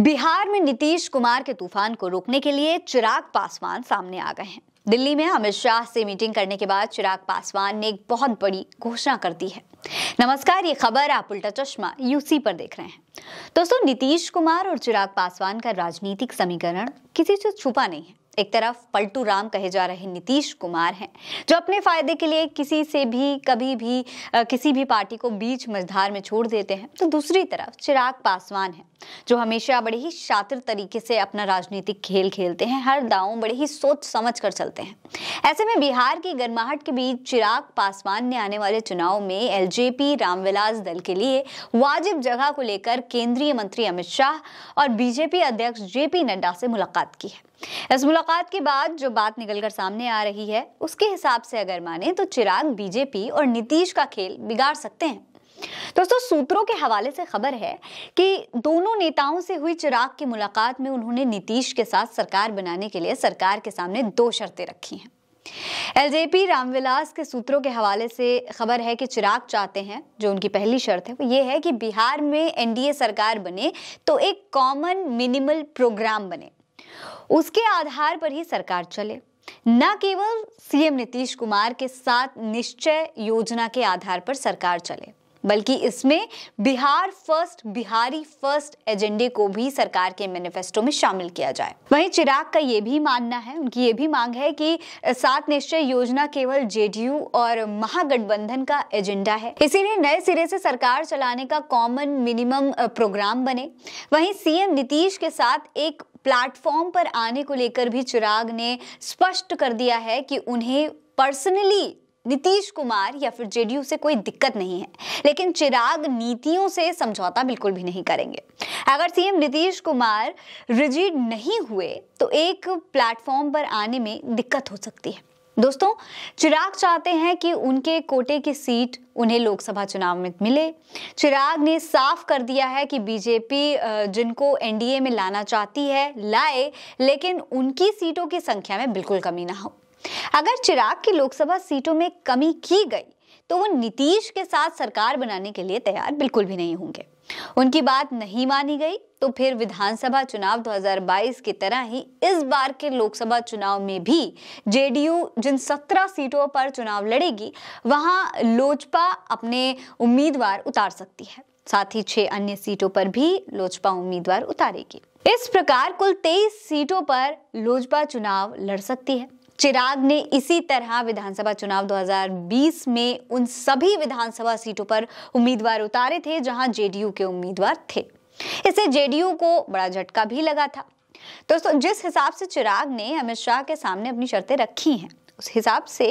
बिहार में नीतीश कुमार के तूफान को रोकने के लिए चिराग पासवान सामने आ गए हैं दिल्ली में अमित शाह से मीटिंग करने के बाद चिराग पासवान ने एक बहुत बड़ी घोषणा कर दी है नमस्कार ये खबर आप उल्टा चश्मा यूसी पर देख रहे हैं दोस्तों नीतीश कुमार और चिराग पासवान का राजनीतिक समीकरण किसी से छुपा नहीं है एक तरफ पलटू राम कहे जा रहे नीतीश कुमार हैं जो अपने फायदे के लिए किसी से भी कभी भी आ, किसी भी पार्टी को बीच मझधार में छोड़ देते हैं तो दूसरी तरफ चिराग पासवान हैं जो हमेशा बड़े ही शातिर तरीके से अपना राजनीतिक खेल खेलते हैं हर दाव बड़े ही सोच समझ कर चलते हैं ऐसे में बिहार की गर्माहट के बीच चिराग पासवान ने आने वाले चुनाव में एलजेपी रामविलास दल के लिए वाजिब जगह को लेकर केंद्रीय मंत्री अमित शाह और बीजेपी अध्यक्ष जेपी नड्डा से मुलाकात की है इस मुलाकात मुलाकात के बाद जो बात निकलकर सामने आ रही है उसके हिसाब से अगर माने तो चिराग बीजेपी और नीतीश का खेल बिगाड़ सकते हैं दोस्तों सूत्रों के हवाले से खबर है कि दोनों नेताओं से हुई चिराग की मुलाकात में उन्होंने नीतीश के साथ सरकार बनाने के लिए सरकार के सामने दो शर्तें रखी हैं एलजेपी रामविलास के सूत्रों के हवाले से खबर है कि चिराग चाहते हैं जो उनकी पहली शर्त है वो ये है कि बिहार में एनडीए सरकार बने तो एक कॉमन मिनिमल प्रोग्राम बने उसके आधार पर ही सरकार चले न केवल सीएम नीतीश कुमार के साथ निश्चय योजना के आधार पर सरकार चले बल्कि इसमें बिहार फर्स्ट बिहारी फर्स्ट एजेंडे को भी सरकार के मैनिफेस्टो में शामिल किया जाए वहीं चिराग का ये भी मानना है उनकी ये भी मांग है कि सात निश्चय योजना केवल जेडीयू और महागठबंधन का एजेंडा है इसीलिए नए सिरे से सरकार चलाने का कॉमन मिनिमम प्रोग्राम बने वहीं सीएम नीतीश के साथ एक प्लेटफॉर्म पर आने को लेकर भी चिराग ने स्पष्ट कर दिया है कि उन्हें पर्सनली नीतीश कुमार या फिर जेडीयू से कोई दिक्कत नहीं है लेकिन चिराग नीतियों से समझौता बिल्कुल भी नहीं करेंगे अगर सीएम नीतीश कुमार रिजिड नहीं हुए तो एक प्लेटफॉर्म पर आने में दिक्कत हो सकती है दोस्तों चिराग चाहते हैं कि उनके कोटे की सीट उन्हें लोकसभा चुनाव में मिले चिराग ने साफ कर दिया है कि बीजेपी जिनको एनडीए में लाना चाहती है लाए लेकिन उनकी सीटों की संख्या में बिल्कुल कमी ना हो अगर चिराग की लोकसभा सीटों में कमी की गई तो वो नीतीश के साथ सरकार बनाने के लिए तैयार बिल्कुल भी नहीं होंगे उनकी बात नहीं मानी गई तो फिर विधानसभा चुनाव 2022 की तरह ही इस बार के लोकसभा चुनाव में भी जेडीयू जिन 17 सीटों पर चुनाव लड़ेगी वहां लोजपा अपने उम्मीदवार उतार सकती है साथ ही छह अन्य सीटों पर भी लोजपा उम्मीदवार उतारेगी इस प्रकार कुल 23 सीटों पर लोजपा चुनाव लड़ सकती है चिराग ने इसी तरह विधानसभा चुनाव 2020 में उन सभी विधानसभा सीटों पर उम्मीदवार उतारे थे जहां जेडीयू के उम्मीदवार थे इससे जेडीयू को बड़ा झटका भी लगा था दोस्तों जिस हिसाब से चिराग ने अमित शाह के सामने अपनी शर्तें रखी हैं उस हिसाब से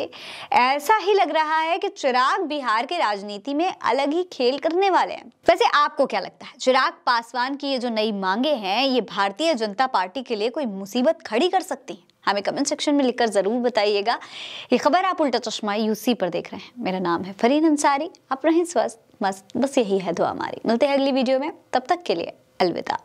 ऐसा ही लग रहा है कि चिराग बिहार के राजनीति में अलग ही खेल करने वाले हैं वैसे आपको क्या लगता है चिराग पासवान की ये जो नई मांगे हैं ये भारतीय जनता पार्टी के लिए कोई मुसीबत खड़ी कर सकती है हमें कमेंट सेक्शन में लिखकर ज़रूर बताइएगा ये खबर आप उल्टा चश्मा यूसी पर देख रहे हैं मेरा नाम है फरीन अंसारी आप रहें स्वस्थ मस्त बस यही है दुआ हमारी मिलते हैं अगली वीडियो में तब तक के लिए अलविदा